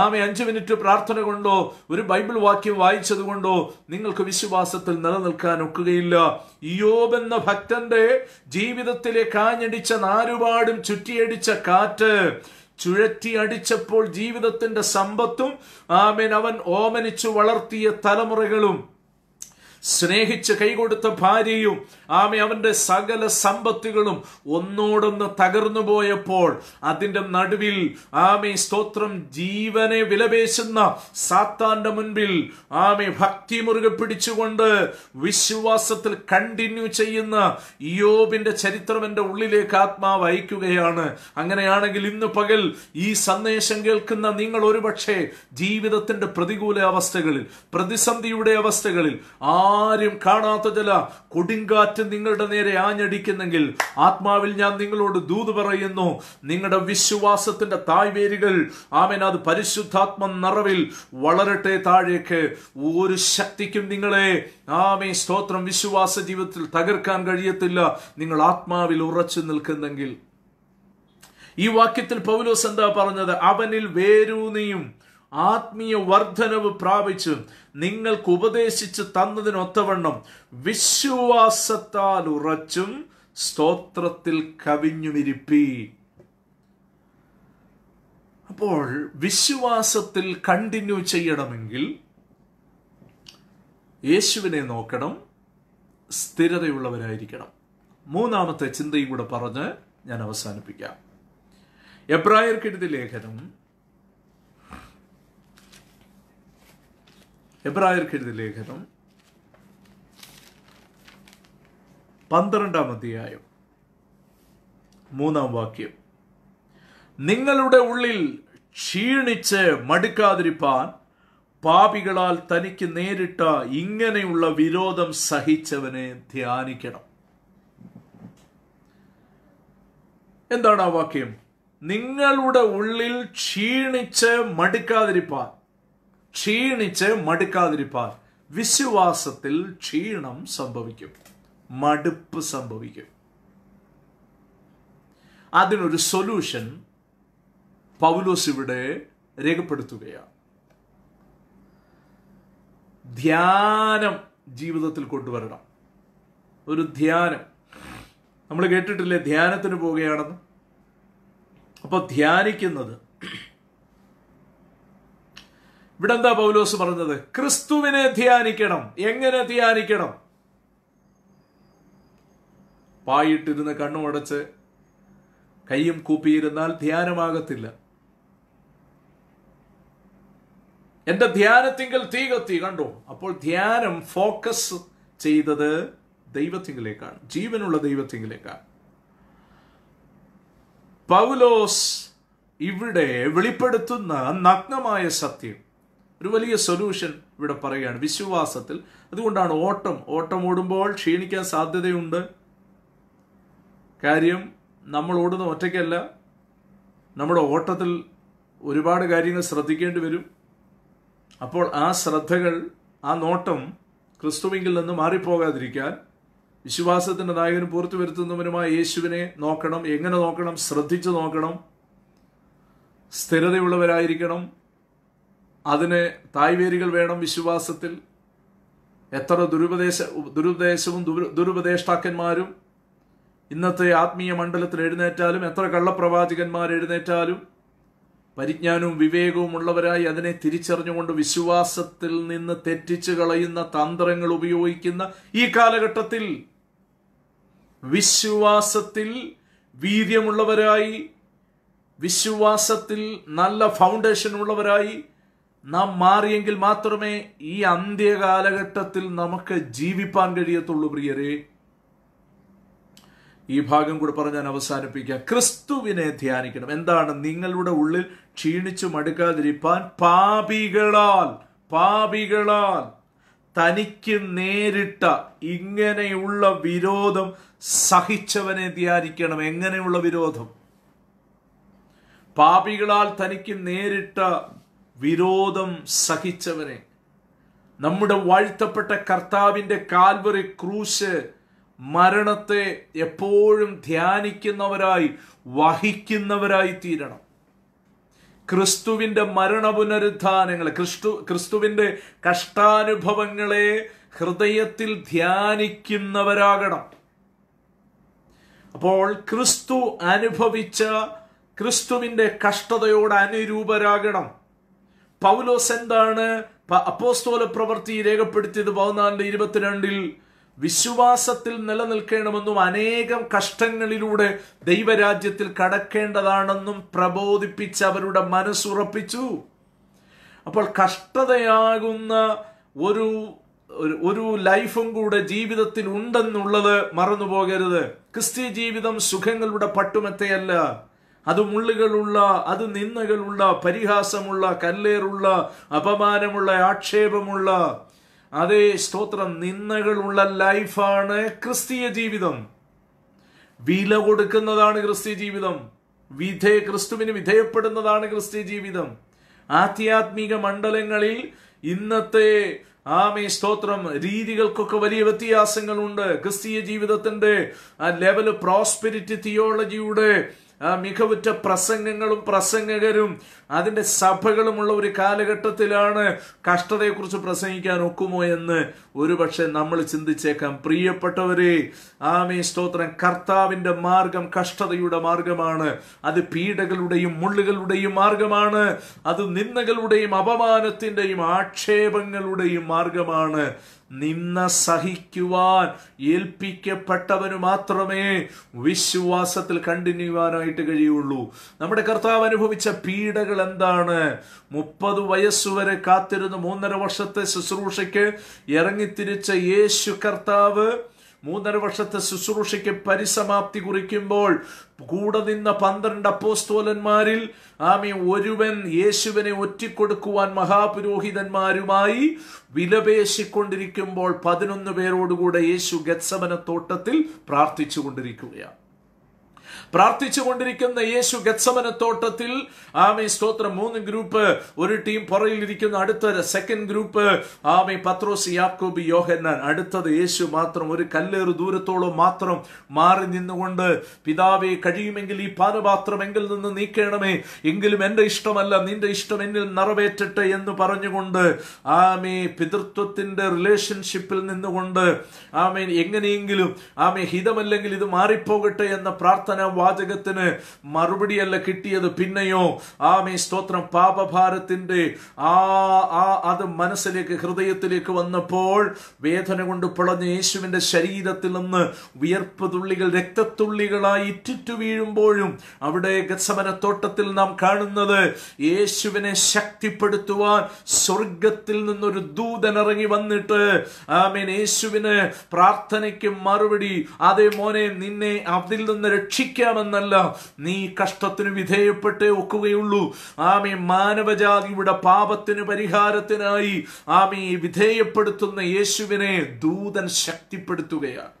ആമേ അഞ്ച് മിനിറ്റ് പ്രാർത്ഥന കൊണ്ടോ ഒരു ബൈബിൾ വാക്യം വായിച്ചത് കൊണ്ടോ നിങ്ങൾക്ക് വിശ്വാസത്തിൽ നിലനിൽക്കാൻ ഒക്കുകയില്ല യോബെന്ന എന്ന ഭക്തന്റെ ജീവിതത്തിലെ കാഞ്ഞടിച്ച നാരുപാടും ചുറ്റിയടിച്ച കാറ്റ് ചുഴറ്റി അടിച്ചപ്പോൾ ജീവിതത്തിന്റെ സമ്പത്തും ആമേൻ അവൻ ഓമനിച്ചു വളർത്തിയ തലമുറകളും സ്നേഹിച്ച് കൈകൊടുത്ത ഭാര്യയും ആമെ അവന്റെ സകല സമ്പത്തുകളും ഒന്നോടൊന്ന് തകർന്നു പോയപ്പോൾ അതിന്റെ നടുവിൽ ആമെ സ്തോത്രം ജീവനെ വിലപേശുന്ന സാത്താന്റെ മുൻപിൽ ആമെ ഭക്തി മുറുകെ പിടിച്ചുകൊണ്ട് വിശ്വാസത്തിൽ കണ്ടിന്യൂ ചെയ്യുന്ന യോബിന്റെ ചരിത്രം എൻ്റെ ഉള്ളിലേക്ക് ആത്മാവ് അയക്കുകയാണ് അങ്ങനെയാണെങ്കിൽ ഇന്ന് പകൽ ഈ സന്ദേശം കേൾക്കുന്ന നിങ്ങൾ ഒരുപക്ഷെ ജീവിതത്തിന്റെ പ്രതികൂല അവസ്ഥകളിൽ പ്രതിസന്ധിയുടെ അവസ്ഥകളിൽ ആ ആരും കാണാത്ത ചില കൊടുങ്കാറ്റ് നിങ്ങളുടെ നേരെ ആഞ്ഞടിക്കുന്നെങ്കിൽ ആത്മാവിൽ ഞാൻ നിങ്ങളോട് ദൂത് പറയുന്നു നിങ്ങളുടെ വിശ്വാസത്തിന്റെ തായ്വേരുകൾ ആമേൻ അത് പരിശുദ്ധാത്മ നിറവിൽ വളരട്ടെ താഴേക്ക് ഒരു ശക്തിക്കും നിങ്ങളെ ആമേ സ്തോത്രം വിശ്വാസ ജീവിതത്തിൽ തകർക്കാൻ കഴിയത്തില്ല നിങ്ങൾ ആത്മാവിൽ ഉറച്ചു നിൽക്കുന്നെങ്കിൽ ഈ വാക്യത്തിൽ പൗലോസ് എന്താ പറഞ്ഞത് അവനിൽ വേരൂന്നിയും ആത്മീയ വർധനവ് പ്രാപിച്ച് നിങ്ങൾക്ക് ഉപദേശിച്ച് തന്നതിനൊത്തവണ്ണം വിശ്വാസത്താൽ ഉറച്ചും സ്തോത്രത്തിൽ കവിഞ്ഞുമിരിപ്പി അപ്പോൾ വിശ്വാസത്തിൽ കണ്ടിന്യൂ ചെയ്യണമെങ്കിൽ യേശുവിനെ നോക്കണം സ്ഥിരതയുള്ളവരായിരിക്കണം മൂന്നാമത്തെ ചിന്തയും കൂടെ പറഞ്ഞ് ഞാൻ അവസാനിപ്പിക്കാം എബ്രായർക്കെഴുതി ലേഖനം എബ്രായർക്ക് എഴുതിയ ലേഖനം പന്ത്രണ്ടാം അധ്യായം മൂന്നാം വാക്യം നിങ്ങളുടെ ഉള്ളിൽ ക്ഷീണിച്ച് മടുക്കാതിരിപ്പാൻ പാപികളാൽ തനിക്ക് നേരിട്ട ഇങ്ങനെയുള്ള വിരോധം സഹിച്ചവനെ ധ്യാനിക്കണം എന്താണ് ആ വാക്യം നിങ്ങളുടെ ഉള്ളിൽ ക്ഷീണിച്ച് മടുക്കാതിരിപ്പാൻ ക്ഷീണിച്ച് മടുക്കാതിരിപ്പാൻ വിശ്വാസത്തിൽ ക്ഷീണം സംഭവിക്കും മടുപ്പ് സംഭവിക്കും അതിനൊരു സൊല്യൂഷൻ പൗലോസ് ഇവിടെ രേഖപ്പെടുത്തുകയാണ് ധ്യാനം ജീവിതത്തിൽ കൊണ്ടുവരണം ഒരു ധ്യാനം നമ്മൾ കേട്ടിട്ടില്ലേ ധ്യാനത്തിന് പോവുകയാണെന്ന് അപ്പോൾ ധ്യാനിക്കുന്നത് ഇവിടെ എന്താ പൗലോസ് പറഞ്ഞത് ക്രിസ്തുവിനെ ധ്യാനിക്കണം എങ്ങനെ ധ്യാനിക്കണം പായിട്ടിരുന്ന് കണ്ണുമടച്ച് കൈയും കൂപ്പിയിരുന്നാൽ ധ്യാനമാകത്തില്ല എന്റെ ധ്യാനത്തിങ്കൽ തീ കത്തി കണ്ടു അപ്പോൾ ധ്യാനം ഫോക്കസ് ചെയ്തത് ദൈവത്തിങ്കിലേക്കാണ് ജീവനുള്ള ദൈവത്തിങ്കിലേക്കാണ് പൗലോസ് ഇവിടെ വെളിപ്പെടുത്തുന്ന നഗ്നമായ സത്യം ഒരു വലിയ സൊല്യൂഷൻ ഇവിടെ പറയുകയാണ് വിശ്വാസത്തിൽ അതുകൊണ്ടാണ് ഓട്ടം ഓട്ടം ഓടുമ്പോൾ ക്ഷീണിക്കാൻ സാധ്യതയുണ്ട് കാര്യം നമ്മൾ ഓടുന്ന ഒറ്റയ്ക്കല്ല നമ്മുടെ ഓട്ടത്തിൽ ഒരുപാട് കാര്യങ്ങൾ ശ്രദ്ധിക്കേണ്ടി വരും അപ്പോൾ ആ ശ്രദ്ധകൾ ആ നോട്ടം ക്രിസ്തുവിങ്കിൽ നിന്ന് മാറിപ്പോകാതിരിക്കാൻ വിശ്വാസത്തിൻ്റെ നായകനും പൂർത്തി വരുത്തുന്നവനുമായ യേശുവിനെ നോക്കണം എങ്ങനെ നോക്കണം ശ്രദ്ധിച്ചു നോക്കണം സ്ഥിരതയുള്ളവരായിരിക്കണം അതിന് തായ്വേരികൾ വേണം വിശ്വാസത്തിൽ എത്ര ദുരുപദേശ ദുരുപദേശവും ദുരുപദേഷ്ടാക്കന്മാരും ഇന്നത്തെ ആത്മീയ മണ്ഡലത്തിൽ എഴുന്നേറ്റാലും എത്ര കള്ളപ്രവാചകന്മാർ എഴുന്നേറ്റാലും പരിജ്ഞാനവും വിവേകവും ഉള്ളവരായി അതിനെ തിരിച്ചറിഞ്ഞുകൊണ്ട് വിശ്വാസത്തിൽ നിന്ന് തെറ്റിച്ചു കളയുന്ന തന്ത്രങ്ങൾ ഉപയോഗിക്കുന്ന ഈ കാലഘട്ടത്തിൽ വിശ്വാസത്തിൽ വീര്യമുള്ളവരായി വിശ്വാസത്തിൽ നല്ല ഫൗണ്ടേഷൻ ഉള്ളവരായി നാം മാറിയെങ്കിൽ മാത്രമേ ഈ അന്ത്യകാലഘട്ടത്തിൽ നമുക്ക് ജീവിപ്പാൻ കഴിയത്തുള്ളൂ പ്രിയരെ ഈ ഭാഗം കൂടെ പറഞ്ഞ് ഞാൻ അവസാനിപ്പിക്കാം ക്രിസ്തുവിനെ ധ്യാനിക്കണം എന്താണ് നിങ്ങളുടെ ഉള്ളിൽ ക്ഷീണിച്ചു മടുക്കാതിരിപ്പാൻ പാപികളാൽ പാപികളാൽ തനിക്ക് നേരിട്ട ഇങ്ങനെയുള്ള വിരോധം സഹിച്ചവനെ ധ്യാനിക്കണം എങ്ങനെയുള്ള വിരോധം പാപികളാൽ തനിക്ക് നേരിട്ട വിരോധം സഹിച്ചവനെ നമ്മുടെ വാഴ്ത്തപ്പെട്ട കർത്താവിൻ്റെ കാൽവറി ക്രൂശ് മരണത്തെ എപ്പോഴും ധ്യാനിക്കുന്നവരായി വഹിക്കുന്നവരായി തീരണം ക്രിസ്തുവിൻ്റെ പുനരുദ്ധാനങ്ങൾ ക്രിസ്തു ക്രിസ്തുവിൻ്റെ കഷ്ടാനുഭവങ്ങളെ ഹൃദയത്തിൽ ധ്യാനിക്കുന്നവരാകണം അപ്പോൾ ക്രിസ്തു അനുഭവിച്ച ക്രിസ്തുവിൻ്റെ കഷ്ടതയോട് അനുരൂപരാകണം പൗലോസ് എന്താണ് അപ്പോസ്തോല പ്രവൃത്തി രേഖപ്പെടുത്തിയത് പതിനാലിന്റെ ഇരുപത്തിരണ്ടിൽ വിശ്വാസത്തിൽ നിലനിൽക്കണമെന്നും അനേകം കഷ്ടങ്ങളിലൂടെ ദൈവരാജ്യത്തിൽ കടക്കേണ്ടതാണെന്നും പ്രബോധിപ്പിച്ച് അവരുടെ മനസ്സുറപ്പിച്ചു അപ്പോൾ കഷ്ടതയാകുന്ന ഒരു ഒരു ലൈഫും കൂടെ ജീവിതത്തിൽ ഉണ്ടെന്നുള്ളത് പോകരുത് ക്രിസ്ത്യ ജീവിതം സുഖങ്ങളുടെ പട്ടുമെത്തയല്ല അത് മുള്ളുകളുള്ള അത് നിന്ദകളുള്ള പരിഹാസമുള്ള കല്ലേറുള്ള അപമാനമുള്ള ആക്ഷേപമുള്ള അതേ സ്തോത്രം നിന്ദകളുള്ള ലൈഫാണ് ക്രിസ്തീയ ജീവിതം വില കൊടുക്കുന്നതാണ് ക്രിസ്തീയ ജീവിതം വിധേ ക്രിസ്തുവിന് വിധേയപ്പെടുന്നതാണ് ക്രിസ്തീയ ജീവിതം ആധ്യാത്മിക മണ്ഡലങ്ങളിൽ ഇന്നത്തെ ആമേ സ്തോത്രം രീതികൾക്കൊക്കെ വലിയ വ്യത്യാസങ്ങളുണ്ട് ക്രിസ്തീയ ജീവിതത്തിന്റെ ലെവൽ പ്രോസ്പെരിറ്റി തിയോളജിയുടെ മികവുറ്റ പ്രസംഗങ്ങളും പ്രസംഗകരും അതിൻ്റെ സഭകളുമുള്ള ഒരു കാലഘട്ടത്തിലാണ് കഷ്ടതയെക്കുറിച്ച് പ്രസംഗിക്കാൻ ഒക്കുമോ എന്ന് ഒരുപക്ഷെ നമ്മൾ ചിന്തിച്ചേക്കാം പ്രിയപ്പെട്ടവരെ ആമേ സ്തോത്രം കർത്താവിൻ്റെ മാർഗം കഷ്ടതയുടെ മാർഗമാണ് അത് പീഡകളുടെയും മുള്ളുകളുടെയും മാർഗമാണ് അത് നിന്ദകളുടെയും അപമാനത്തിൻ്റെയും ആക്ഷേപങ്ങളുടെയും മാർഗമാണ് നിന്ന സഹിക്കുവാൻ ഏൽപ്പിക്കപ്പെട്ടവന് മാത്രമേ വിശ്വാസത്തിൽ കണ്ടിന്യൂ ചെയ്യുവാനായിട്ട് കഴിയുള്ളൂ നമ്മുടെ കർത്താവ് അനുഭവിച്ച പീഡകൾ എന്താണ് മുപ്പത് വയസ്സുവരെ കാത്തിരുന്ന് മൂന്നര വർഷത്തെ ശുശ്രൂഷയ്ക്ക് ഇറങ്ങിത്തിരിച്ച യേശു കർത്താവ് മൂന്നര വർഷത്തെ ശുശ്രൂഷയ്ക്ക് പരിസമാപ്തി കുറിക്കുമ്പോൾ കൂടെ നിന്ന പന്ത്രണ്ട് അപ്പോസ്തോലന്മാരിൽ ആമി ഒരുവൻ യേശുവിനെ ഒറ്റിക്കൊടുക്കുവാൻ മഹാപുരോഹിതന്മാരുമായി വിലപേശിക്കൊണ്ടിരിക്കുമ്പോൾ പതിനൊന്ന് പേരോടുകൂടെ യേശു ഗത്സമന തോട്ടത്തിൽ പ്രാർത്ഥിച്ചു കൊണ്ടിരിക്കുകയാണ് പ്രാർത്ഥിച്ചു കൊണ്ടിരിക്കുന്ന യേശു ഗത്സമന തോട്ടത്തിൽ ആമി സ്തോത്രം മൂന്ന് ഗ്രൂപ്പ് ഒരു ടീം പുറയിലിരിക്കുന്ന അടുത്ത സെക്കൻഡ് ഗ്രൂപ്പ് ആമി പത്രോസ് യാക്കോബി യോഹന്നാൻ അടുത്തത് യേശു മാത്രം ഒരു കല്ലേറ് ദൂരത്തോളം മാത്രം മാറി നിന്നുകൊണ്ട് പിതാവെ കഴിയുമെങ്കിൽ ഈ പാനപാത്രം എങ്കിൽ നിന്ന് നീക്കേണമേ എങ്കിലും എൻ്റെ ഇഷ്ടമല്ല നിന്റെ ഇഷ്ടം എന്നിൽ നിറവേറ്റട്ടെ എന്ന് പറഞ്ഞുകൊണ്ട് ആമേ പിതൃത്വത്തിൻ്റെ റിലേഷൻഷിപ്പിൽ നിന്നുകൊണ്ട് ആമേ എങ്ങനെയെങ്കിലും ആമേ ഹിതമല്ലെങ്കിൽ ഇത് മാറിപ്പോകട്ടെ എന്ന പ്രാർത്ഥന സമാധാന വാചകത്തിന് മറുപടിയല്ല കിട്ടിയത് പിന്നെയോ ആമേ സ്തോത്രം പാപഭാരത്തിന്റെ ആ ആ അത് മനസ്സിലേക്ക് ഹൃദയത്തിലേക്ക് വന്നപ്പോൾ വേദന കൊണ്ട് പുളഞ്ഞ യേശുവിന്റെ ശരീരത്തിൽ നിന്ന് വിയർപ്പ് തുള്ളികൾ രക്തത്തുള്ളികളായി ഇറ്റിറ്റു വീഴുമ്പോഴും അവിടെ ഗത്സമന തോട്ടത്തിൽ നാം കാണുന്നത് യേശുവിനെ ശക്തിപ്പെടുത്തുവാൻ സ്വർഗത്തിൽ നിന്നൊരു ദൂതൻ ഇറങ്ങി വന്നിട്ട് ആമീൻ യേശുവിന് പ്രാർത്ഥനയ്ക്ക് മറുപടി അതേ മോനെ നിന്നെ അതിൽ നിന്ന് രക്ഷിക്കും രക്ഷിക്കാമെന്നല്ല നീ കഷ്ടത്തിന് വിധേയപ്പെട്ടേ ഒക്കുകയുള്ളൂ ആമി മാനവജാതിയുടെ പാപത്തിന് പരിഹാരത്തിനായി ആമി വിധേയപ്പെടുത്തുന്ന യേശുവിനെ ദൂതൻ ശക്തിപ്പെടുത്തുകയാണ്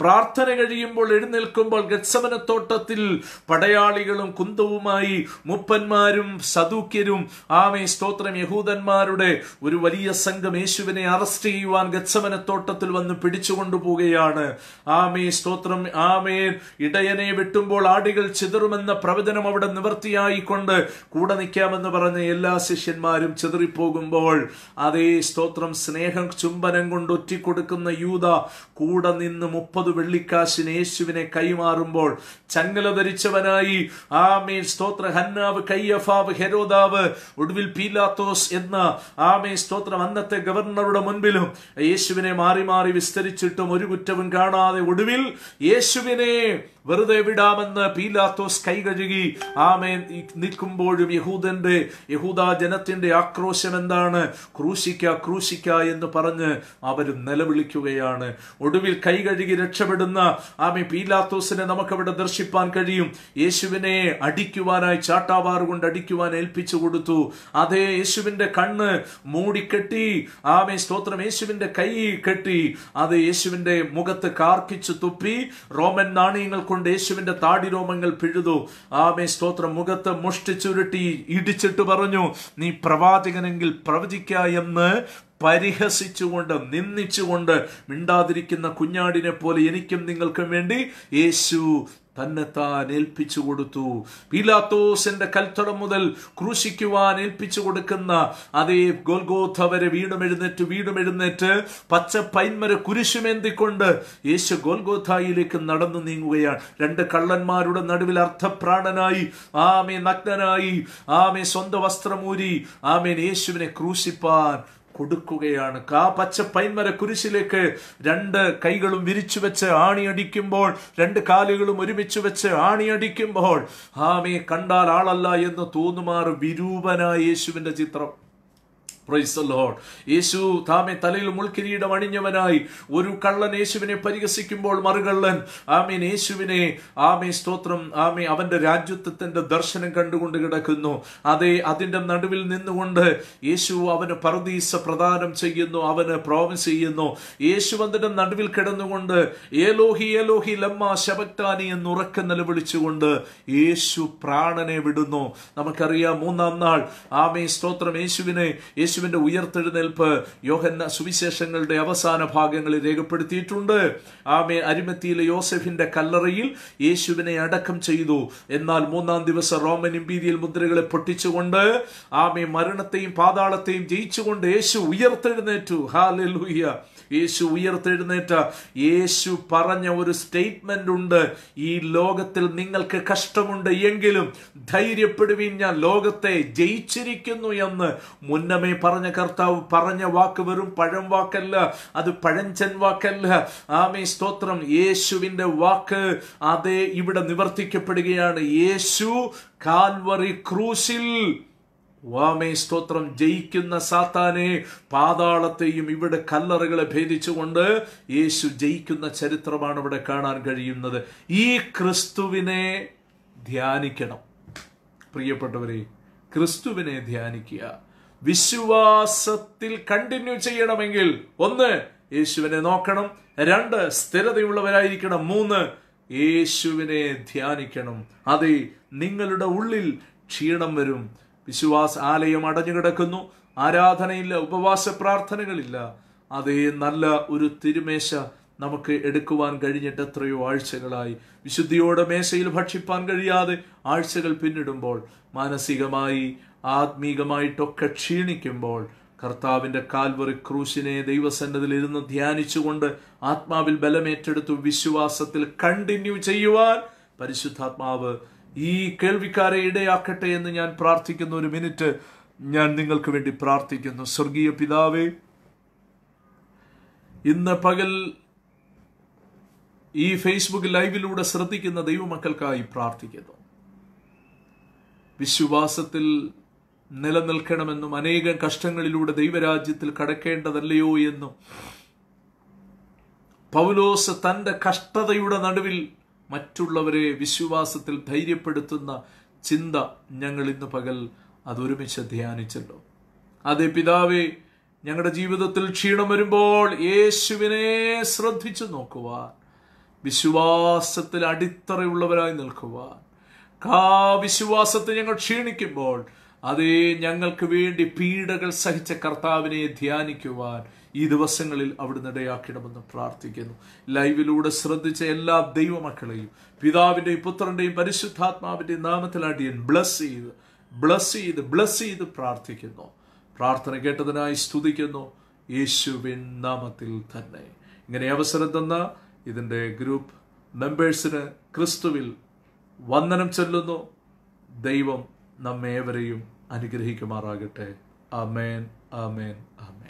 പ്രാർത്ഥന കഴിയുമ്പോൾ എഴുന്നേൽക്കുമ്പോൾ ഗത്സമനത്തോട്ടത്തിൽ പടയാളികളും കുന്തവുമായി മുപ്പന്മാരും സദൂക്യരും ആമേ സ്തോത്രം യഹൂദന്മാരുടെ ഒരു വലിയ സംഘം യേശുവിനെ അറസ്റ്റ് ചെയ്യുവാൻ ഗത്സമനത്തോട്ടത്തിൽ വന്ന് പിടിച്ചുകൊണ്ടുപോവുകയാണ് ആമേ സ്തോത്രം ആമേ ഇടയനെ വെട്ടുമ്പോൾ ആടികൾ ചിതറുമെന്ന പ്രവചനം അവിടെ നിവർത്തിയായിക്കൊണ്ട് കൂടെ നിൽക്കാമെന്ന് പറഞ്ഞ എല്ലാ ശിഷ്യന്മാരും ചിതറിപ്പോകുമ്പോൾ അതേ സ്തോത്രം സ്നേഹം ചുംബനം കൊണ്ട് ഒറ്റിക്കൊടുക്കുന്ന യൂത കൂടെ നിന്ന് മുപ്പത് വെള്ളിക്കാശിന് യേശുവിനെ കൈമാറുമ്പോൾ ചങ്ങല ധരിച്ചവനായി ആമേ സ്തോത്ര ഹന്നാവ് കയ്യഫാവ് ഹെരോദാവ് ഒടുവിൽ പീലാത്തോസ് എന്ന ആമേ സ്തോത്രം അന്നത്തെ ഗവർണറുടെ മുൻപിലും യേശുവിനെ മാറി മാറി വിസ്തരിച്ചിട്ടും ഒരു കുറ്റവും കാണാതെ ഒടുവിൽ യേശുവിനെ വെറുതെ വിടാമെന്ന് പീലാത്തോസ് കൈകഴുകി ആമേൻ നിൽക്കുമ്പോഴും യഹൂദന്റെ യഹൂദ ജനത്തിന്റെ ആക്രോശം എന്താണ് ക്രൂശിക്ക ക്രൂശിക്ക എന്ന് പറഞ്ഞ് അവരും നിലവിളിക്കുകയാണ് ഒടുവിൽ കൈകഴുകി രക്ഷപ്പെടുന്ന ആമെ പീലാത്തോസിനെ നമുക്കവിടെ ദർശിപ്പാൻ കഴിയും യേശുവിനെ അടിക്കുവാനായി ചാട്ടാവാറ് കൊണ്ട് അടിക്കുവാൻ ഏൽപ്പിച്ചു കൊടുത്തു അതേ യേശുവിന്റെ കണ്ണ് മൂടിക്കെട്ടി ആമേ സ്തോത്രം യേശുവിന്റെ കൈ കെട്ടി അത് യേശുവിന്റെ മുഖത്ത് കാർക്കിച്ചു തുപ്പി റോമൻ നാണയങ്ങൾ കൊണ്ട് യേശുവിന്റെ താടിരോമങ്ങൾ പിഴുതു ആമേ സ്തോത്രം മുഖത്ത് മുഷ്ടിച്ചുരുട്ടി ഇടിച്ചിട്ട് പറഞ്ഞു നീ പ്രവാചകനെങ്കിൽ പ്രവചിക്ക എന്ന് പരിഹസിച്ചുകൊണ്ട് നിന്ദിച്ചുകൊണ്ട് മിണ്ടാതിരിക്കുന്ന കുഞ്ഞാടിനെ പോലെ എനിക്കും നിങ്ങൾക്കും വേണ്ടി യേശു തന്നെത്താൻ ഏൽപ്പിച്ചു കൊടുത്തു പീലാത്തോസിന്റെ കൽത്തടം മുതൽ ക്രൂശിക്കുവാൻ ഏൽപ്പിച്ചു കൊടുക്കുന്ന അതേ ഗോൽഗോഥ വരെ വീണ്ടും എഴുന്നേറ്റ് വീണ്ടും എഴുന്നേറ്റ് പച്ച പൈൻമര കുരിശുമേന്തിക്കൊണ്ട് യേശു ഗോൽഗോഥായിലേക്ക് നടന്നു നീങ്ങുകയാണ് രണ്ട് കള്ളന്മാരുടെ നടുവിൽ അർത്ഥപ്രാണനായി ആമേ നഗ്നനായി ആമേ സ്വന്തം വസ്ത്രമൂരി ആമേൻ യേശുവിനെ ക്രൂശിപ്പാൻ കൊടുക്കുകയാണ് കാ പച്ച പൈൻമര കുരിശിലേക്ക് രണ്ട് കൈകളും വിരിച്ചു വെച്ച് ആണിയടിക്കുമ്പോൾ രണ്ട് കാലുകളും ഒരുമിച്ച് വെച്ച് ആണിയടിക്കുമ്പോൾ ആമേ കണ്ടാൽ ആളല്ല എന്ന് തോന്നുമാർ വിരൂപനായ യേശുവിന്റെ ചിത്രം പ്രൈസ് ലോഡ് യേശു താമേ തലയിൽ മുൾക്കിരീടം അണിഞ്ഞവനായി ഒരു കള്ളൻ യേശുവിനെ പരിഹസിക്കുമ്പോൾ മറുകള്ളൻ ആമേൻ യേശുവിനെ ആമേ സ്തോത്രം ആമേ അവന്റെ രാജ്യത്വത്തിന്റെ ദർശനം കണ്ടുകൊണ്ട് കിടക്കുന്നു അതെ അതിന്റെ നടുവിൽ നിന്നുകൊണ്ട് യേശു അവന് പറദീസ പ്രദാനം ചെയ്യുന്നു അവന് പ്രോമിസ് ചെയ്യുന്നു യേശു അതിന്റെ നടുവിൽ കിടന്നുകൊണ്ട് ഏലോഹി ഏലോഹി ലമ്മ ശബക്താനി എന്ന് ഉറക്കം നിലവിളിച്ചുകൊണ്ട് യേശു പ്രാണനെ വിടുന്നു നമുക്കറിയാം മൂന്നാം നാൾ ആമേ സ്തോത്രം യേശുവിനെ യേശു യേശുവിൻ്റെ ഉയർത്തെഴുന്നേൽപ്പ് യോഹന്ന സുവിശേഷങ്ങളുടെ അവസാന ഭാഗങ്ങളിൽ രേഖപ്പെടുത്തിയിട്ടുണ്ട് ആമേ അരിമത്തിയിലെ യോസഫിന്റെ കല്ലറയിൽ യേശുവിനെ അടക്കം ചെയ്തു എന്നാൽ മൂന്നാം ദിവസം റോമൻ ഇമ്പീരിയൽ മുദ്രകളെ പൊട്ടിച്ചുകൊണ്ട് ആമേ മരണത്തെയും പാതാളത്തെയും ജയിച്ചുകൊണ്ട് യേശു ഉയർത്തെഴുന്നേറ്റു ഹാലൂഹ്യ യേശു ഉയർത്തെഴുന്നേറ്റ യേശു പറഞ്ഞ ഒരു സ്റ്റേറ്റ്മെന്റ് ഉണ്ട് ഈ ലോകത്തിൽ നിങ്ങൾക്ക് കഷ്ടമുണ്ട് എങ്കിലും ധൈര്യപ്പെടുവിൻ ഞാൻ ലോകത്തെ ജയിച്ചിരിക്കുന്നു എന്ന് മുന്നമേ പറഞ്ഞ കർത്താവ് പറഞ്ഞ വാക്ക് വെറും പഴം വാക്കല്ല അത് പഴഞ്ചൻ വാക്കല്ല ആമേ സ്തോത്രം യേശുവിൻ്റെ വാക്ക് അതേ ഇവിടെ നിവർത്തിക്കപ്പെടുകയാണ് യേശു കാൽവറി ക്രൂശിൽ വാമേ സ്തോത്രം ജയിക്കുന്ന സാത്താനെ പാതാളത്തെയും ഇവിടെ കല്ലറകളെ ഭേദിച്ചുകൊണ്ട് യേശു ജയിക്കുന്ന ചരിത്രമാണ് ഇവിടെ കാണാൻ കഴിയുന്നത് ഈ ക്രിസ്തുവിനെ ധ്യാനിക്കണം പ്രിയപ്പെട്ടവരെ ക്രിസ്തുവിനെ ധ്യാനിക്കുക വിശ്വാസത്തിൽ കണ്ടിന്യൂ ചെയ്യണമെങ്കിൽ ഒന്ന് യേശുവിനെ നോക്കണം രണ്ട് സ്ഥിരതയുള്ളവരായിരിക്കണം മൂന്ന് യേശുവിനെ ധ്യാനിക്കണം അതെ നിങ്ങളുടെ ഉള്ളിൽ ക്ഷീണം വരും വിശ്വാസ ആലയം അടഞ്ഞു കിടക്കുന്നു ആരാധനയില്ല ഉപവാസ പ്രാർത്ഥനകളില്ല അതേ നല്ല ഒരു തിരുമേശ നമുക്ക് എടുക്കുവാൻ കഴിഞ്ഞിട്ട് എത്രയോ ആഴ്ചകളായി വിശുദ്ധിയോടെ മേശയിൽ ഭക്ഷിപ്പാൻ കഴിയാതെ ആഴ്ചകൾ പിന്നിടുമ്പോൾ മാനസികമായി ആത്മീകമായിട്ടൊക്കെ ക്ഷീണിക്കുമ്പോൾ കർത്താവിൻ്റെ കാൽവറി ക്രൂശിനെ ദൈവസന്നതിൽ ഇരുന്ന് ധ്യാനിച്ചുകൊണ്ട് ആത്മാവിൽ ബലമേറ്റെടുത്തു വിശ്വാസത്തിൽ കണ്ടിന്യൂ ചെയ്യുവാൻ പരിശുദ്ധാത്മാവ് ഈ കേൾവിക്കാരെ ഇടയാക്കട്ടെ എന്ന് ഞാൻ പ്രാർത്ഥിക്കുന്ന ഒരു മിനിറ്റ് ഞാൻ നിങ്ങൾക്ക് വേണ്ടി പ്രാർത്ഥിക്കുന്നു സ്വർഗീയ പിതാവേ ഇന്ന് പകൽ ഈ ഫേസ്ബുക്ക് ലൈവിലൂടെ ശ്രദ്ധിക്കുന്ന ദൈവമക്കൾക്കായി പ്രാർത്ഥിക്കുന്നു വിശ്വാസത്തിൽ നിലനിൽക്കണമെന്നും അനേകം കഷ്ടങ്ങളിലൂടെ ദൈവരാജ്യത്തിൽ കടക്കേണ്ടതല്ലയോ എന്നും പൗലോസ് തന്റെ കഷ്ടതയുടെ നടുവിൽ മറ്റുള്ളവരെ വിശ്വാസത്തിൽ ധൈര്യപ്പെടുത്തുന്ന ചിന്ത ഞങ്ങൾ ഇന്ന് പകൽ അതൊരുമിച്ച് ധ്യാനിച്ചല്ലോ അതേ പിതാവേ ഞങ്ങളുടെ ജീവിതത്തിൽ ക്ഷീണം വരുമ്പോൾ യേശുവിനെ ശ്രദ്ധിച്ചു നോക്കുവാൻ വിശ്വാസത്തിൽ അടിത്തറയുള്ളവരായി നിൽക്കുവാൻ കാ വിശ്വാസത്തെ ഞങ്ങൾ ക്ഷീണിക്കുമ്പോൾ അതേ ഞങ്ങൾക്ക് വേണ്ടി പീഡകൾ സഹിച്ച കർത്താവിനെ ധ്യാനിക്കുവാൻ ഈ ദിവസങ്ങളിൽ അവിടുന്ന് ഇടയാക്കിടമെന്ന് പ്രാർത്ഥിക്കുന്നു ലൈവിലൂടെ ശ്രദ്ധിച്ച എല്ലാ ദൈവമക്കളെയും പിതാവിൻ്റെയും പുത്രൻ്റെയും പരിശുദ്ധാത്മാവിൻ്റെയും നാമത്തിൽ ബ്ലസ് ചെയ്ത് ബ്ലസ് ചെയ്ത് ബ്ലസ് ചെയ്ത് പ്രാർത്ഥിക്കുന്നു പ്രാർത്ഥന കേട്ടതിനായി സ്തുതിക്കുന്നു യേശുവിൻ നാമത്തിൽ തന്നെ ഇങ്ങനെ അവസരം തന്ന ഇതിൻ്റെ ഗ്രൂപ്പ് മെമ്പേഴ്സിന് ക്രിസ്തുവിൽ വന്ദനം ചൊല്ലുന്നു ദൈവം നമ്മേവരെയും അനുഗ്രഹിക്കുമാറാകട്ടെ അമേൻ അമേൻ അമേൻ